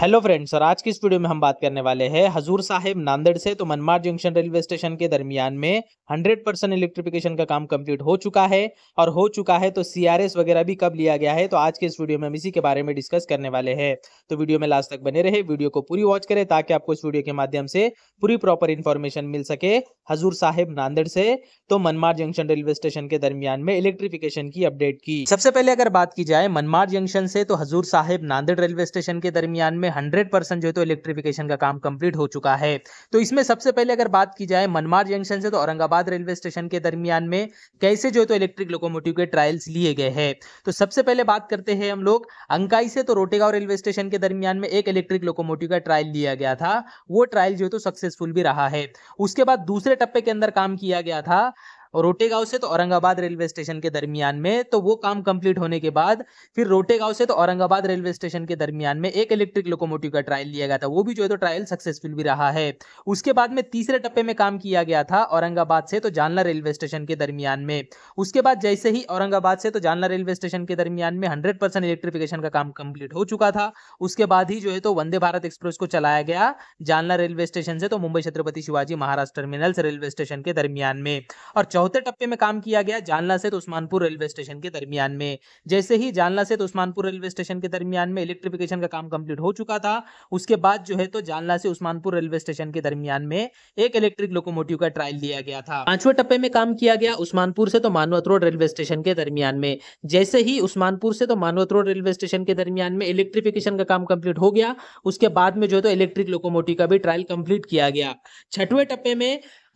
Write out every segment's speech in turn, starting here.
hello friends और आज की इस वीडियो में हम बात करने वाले हैं हजूर साहिब नांदेड़ से तो मनमार जंक्शन रेलवे स्टेशन के दरमियान में 100 परसेंट इलेक्ट्रिफिकेशन का काम कंप्लीट हो चुका है और हो चुका है तो सीआरएस वगैरह भी कब लिया गया है तो आज के इस वीडियो में हम इसी के बारे में डिस्कस करने वाले हैं तो वीडियो में लास्ट तक बने रहे वीडियो को पूरी वॉच करें ताकि आपको इस वीडियो के माध्यम से पूरी प्रॉपर इन्फॉर्मेशन मिल सके हजूर साहेब नांदेड़ से तो मनमार जंक्शन रेलवे स्टेशन के दरमियान में इलेक्ट्रिफिकेशन की अपडेट की सबसे पहले अगर बात की जाए मनमार जंक्शन से तो हजूर साहेब नांदेड़ रेलवे स्टेशन के दरमियान में में हंड्रेड परसेंट जो है तो इलेक्ट्रिफिकेशन का काम कंप्लीट हो चुका है तो इसमें सबसे पहले अगर बात की जाए मनमार जंक्शन से तो औरंगाबाद रेलवे स्टेशन के दरमियान में कैसे जो है तो इलेक्ट्रिक लोकोमोटिव के ट्रायल्स लिए गए हैं तो सबसे पहले बात करते हैं हम लोग अंकाई से तो रोटेगांव रेलवे स्टेशन के दरमियान में एक इलेक्ट्रिक लोकोमोटिव का ट्रायल लिया गया था वो ट्रायल जो है तो सक्सेसफुल भी रहा है उसके बाद दूसरे टप्पे के अंदर काम किया गया था और रोटेगांव से तो औरंगाबाद रेलवे स्टेशन के दरमियान में तो वो काम कंप्लीट होने के बाद फिर रोटेगांव से तो औरंगाबाद रेलवे स्टेशन के दरमियान में एक इलेक्ट्रिक लोकोमोटिव का ट्रायल लिया गया था वो भी जो है तो ट्रायल सक्सेसफुल भी रहा है उसके बाद में तीसरे टप्पे में काम किया गया था औरंगाबाद से तो जानला रेलवे स्टेशन के दरमियान में उसके बाद जैसे ही औरंगाबाद से तो जानला रेलवे स्टेशन के दरमियान में हंड्रेड इलेक्ट्रिफिकेशन का काम कंप्लीट हो चुका था उसके बाद ही जो है तो वंदे भारत एक्सप्रेस को चलाया गया जानला रेलवे स्टेशन से तो Mumbai Chhatrapati Shivaji Maharaj terminal railway station के दरमियान में और चौथे टप्पे में काम किया गया जानला से तो उस्मानपुर रेलवे स्टेशन के दरमियान में जैसे ही जानला से तो उस्मानपुर रेलवे स्टेशन के दरमियान में इलेक्ट्रिफिकेशन का काम कंप्लीट हो चुका था उसके बाद जो है तो जानला से उस्मानपुर रेलवे स्टेशन के दरमियान में एक इलेक्ट्रिक लोकोमोटिव का ट्रायल लिया गया था पांचवें टप्पे में काम किया गया उस्मानपुर से तो मानवत रोड रेलवे स्टेशन के दरमियान में जैसे ही उस्मानपुर से तो मानवत रोड रेलवे स्टेशन के दरमियान में इलेक्ट्रिफिकेशन का काम कंप्लीट हो गया उसके बाद में जो है तो इलेक्ट्रिक लोकोमोटिव का भी ट्रायल कंप्लीट किया गया छठवें टप्पे में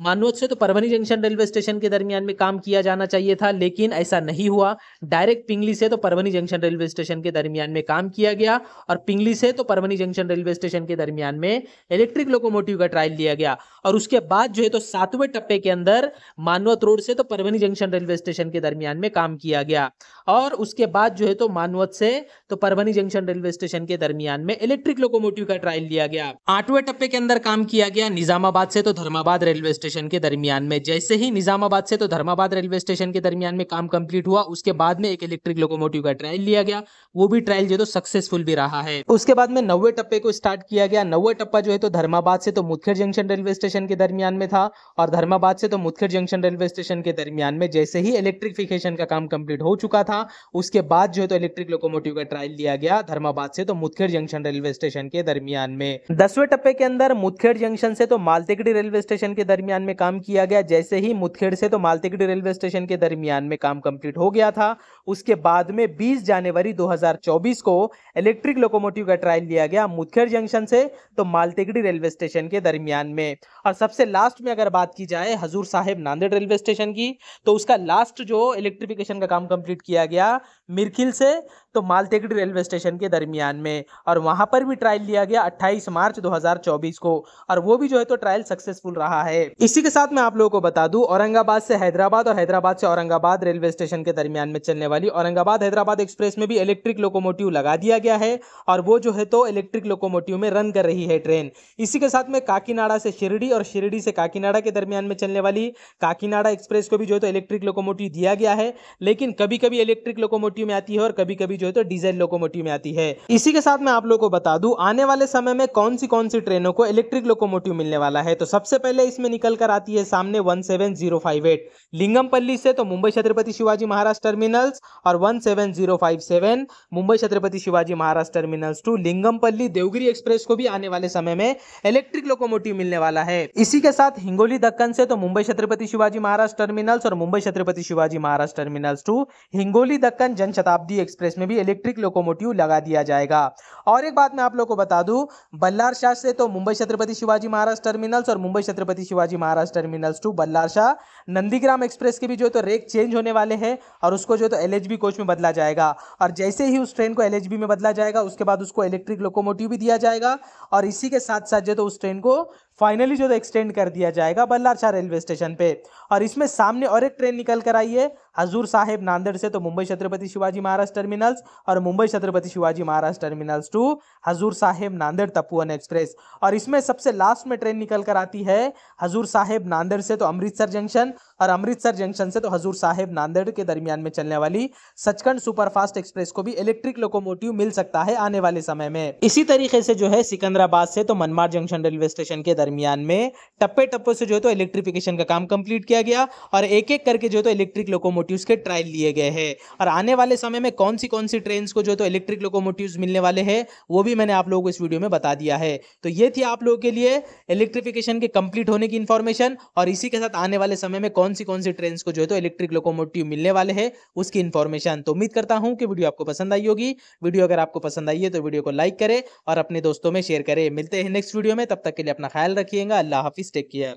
मानवत से तो परवनी जंक्शन रेलवे स्टेशन के दरमियान में काम किया जाना चाहिए था लेकिन ऐसा नहीं हुआ डायरेक्ट पिंगली से तो परवनी जंक्शन रेलवे स्टेशन के दरमियान में काम किया गया और पिंगली से तो परवनी जंक्शन रेलवे स्टेशन के दरमियान में इलेक्ट्रिक लोकोमोटिव का ट्रायल लिया गया और उसके बाद जो है तो सातवें टप्पे के अंदर मानवत रोड से तो परवनी जंक्शन रेलवे स्टेशन के दरमियान में काम किया गया और उसके बाद जो है तो मानवत से तो परवनी जंक्शन रेलवे स्टेशन के दरमियान में इलेक्ट्रिक लोकोमोटिव का ट्रायल लिया गया आठवें टप्पे के अंदर काम किया गया निजामाबाद से तो धर्माबाद रेलवे स्टेशन स्टेशन के दरमियान में जैसे ही निजामाबाद से तो धर्माबाद रेलवे स्टेशन के दरमियान में काम कंप्लीट हुआ उसके बाद में एक इलेक्ट्रिक लोकोमोटिव का ट्रायल लिया गया वो भी ट्रायल जो तो सक्सेसफुल भी रहा है उसके बाद में नवे टप्पे को स्टार्ट किया गया नवे टप्पा जो है तो धर्माबाद से तो मुथखेड़ जंक्शन रेलवे स्टेशन के दरमियान में था और धर्माबाद से तो मुथखेड़ जंक्शन रेलवे स्टेशन के दरमियान में जैसे ही इलेक्ट्रिफिकेशन का काम कंप्लीट हो चुका था उसके बाद जो है तो इलेक्ट्रिक लोकोमोटिव का ट्रायल लिया गया धर्माबाद से तो मुथखेड़ जंक्शन रेलवे स्टेशन के दरमियान में दसवें टप्पे के अंदर मुथखेड़ जंक्शन से तो मालतेगड़ी रेलवे स्टेशन के दरमियान दरमियान में काम किया गया जैसे ही मुथखेड़ से तो मालतीगढ़ रेलवे स्टेशन के दरमियान में काम कंप्लीट हो गया था उसके बाद में 20 जनवरी 2024 को इलेक्ट्रिक लोकोमोटिव का ट्रायल लिया गया मुथखेड़ जंक्शन से तो मालतीगढ़ रेलवे स्टेशन के दरमियान में और सबसे लास्ट में अगर बात की जाए हजूर साहेब नांदेड़ रेलवे स्टेशन की तो उसका लास्ट जो इलेक्ट्रिफिकेशन का काम कंप्लीट किया गया मिरखिल से तो मालतेगढ़ रेलवे स्टेशन के दरमियान में और वहां पर भी ट्रायल लिया गया 28 मार्च 2024 को और वो भी जो है तो ट्रायल सक्सेसफुल रहा है इसी के साथ मैं आप लोगों को बता दूं औरंगाबाद से हैदराबाद और हैदराबाद से औरंगाबाद रेलवे स्टेशन के दरमियान में चलने वाली औरंगाबाद हैदराबाद एक्सप्रेस में भी इलेक्ट्रिक लोकोमोटिव लगा दिया गया है और वो जो है तो इलेक्ट्रिक लोकोमोटिव में रन कर रही है ट्रेन इसी के साथ में काकीनाडा से शिरडी और शिरडी से काकीनाडा के दरमियान में चलने वाली काकीनाडा एक्सप्रेस को भी जो है तो इलेक्ट्रिक लोकोमोटिव दिया गया है लेकिन कभी कभी इलेक्ट्रिक लोकोमोटिव में आती है और कभी कभी जो है तो डीजल लोकोमोटिव में आती है इसी के साथ मैं आप लोगों को बता दूं आने वाले समय में कौन सी कौन सी ट्रेनों को इलेक्ट्रिक लोकोमोटिव मिलने वाला है तो सबसे पहले इसमें निकल निकल कर आती है सामने 17058 लिंगमपल्ली से तो मुंबई छत्रपति शिवाजी महाराज टर्मिनल्स और 17057 Mumbai Chhatrapati Shivaji Maharaj terminals to Lingampalli Devagiri express को भी आने वाले समय में इलेक्ट्रिक लोकोमोटिव मिलने वाला है इसी के साथ हिंगोली दक्कन से तो मुंबई छत्रपति शिवाजी महाराज टर्मिनल्स और Mumbai Chhatrapati Shivaji Maharaj terminals to Hingoli Deccan Jan Shatabdi express में भी इलेक्ट्रिक लोकोमोटिव लगा दिया जाएगा और एक बात मैं आप लोगों को बता दूं बल्लार शाह से तो मुंबई छत्रपति शिवाजी महाराज टर्मिनल्स और Mumbai Chhatrapati Shivaji Maharaj terminals to Ballarshah Nandigram express के भी जो है तो रेक चेंज होने वाले हैं और उसको जो है तो एल कोच में बदला जाएगा और जैसे ही उस ट्रेन को एल में बदला जाएगा उसके बाद उसको इलेक्ट्रिक लोकोमोटिव भी दिया जाएगा और इसी के साथ साथ जो है तो उस ट्रेन को फाइनली जो है एक्सटेंड कर दिया जाएगा बल्लारशाह रेलवे स्टेशन पे और इसमें सामने और एक ट्रेन निकल कर आई है हजूर साहेब नांदेड़ से तो मुंबई छत्रपति शिवाजी महाराज टर्मिनल्स और Mumbai Chhatrapati Shivaji Maharaj terminals to Hazur Sahib Nanded Tapovan express और इसमें सबसे लास्ट में ट्रेन निकल कर आती है हजूर साहेब नांदेड़ से तो अमृतसर जंक्शन और अमृतसर जंक्शन से तो हजूर साहेब नांदेड़ के दरमियान में चलने वाली सचखंड सुपरफास्ट एक्सप्रेस को भी इलेक्ट्रिक लोकोमोटिव मिल सकता है आने वाले समय में इसी तरीके से जो है सिकंदराबाद से तो मनमाड़ जंक्शन रेलवे स्टेशन के दरमियान में टप्पे टप्पे से जो है तो इलेक्ट्रिफिकेशन का काम कंप्लीट किया गया और एक एक करके जो है तो इलेक्ट्रिक लोकोमोटिव्स के ट्रायल लिए गए हैं और आने वाले समय में कौन सी कौन सी ट्रेन को जो है तो इलेक्ट्रिक लोकोमोटिव्स मिलने वाले हैं वो भी मैंने आप लोगों को इस वीडियो में बता दिया है तो ये थी आप लोगों के लिए इलेक्ट्रिफिकेशन के कंप्लीट होने की इन्फॉर्मेशन और इसी के साथ आने वाले समय में कौन सी कौन सी ट्रेन को जो है तो इलेक्ट्रिक लोकोमोटिव मिलने वाले हैं उसकी इन्फॉर्मेशन तो उम्मीद करता हूँ कि वीडियो आपको पसंद आई होगी वीडियो अगर आपको पसंद आई है तो वीडियो को लाइक करें और अपने दोस्तों में शेयर करें मिलते हैं नेक्स्ट वीडियो में तब तक के लिए अपना ख्याल रखिएगा अल्लाह हाफिज़ take care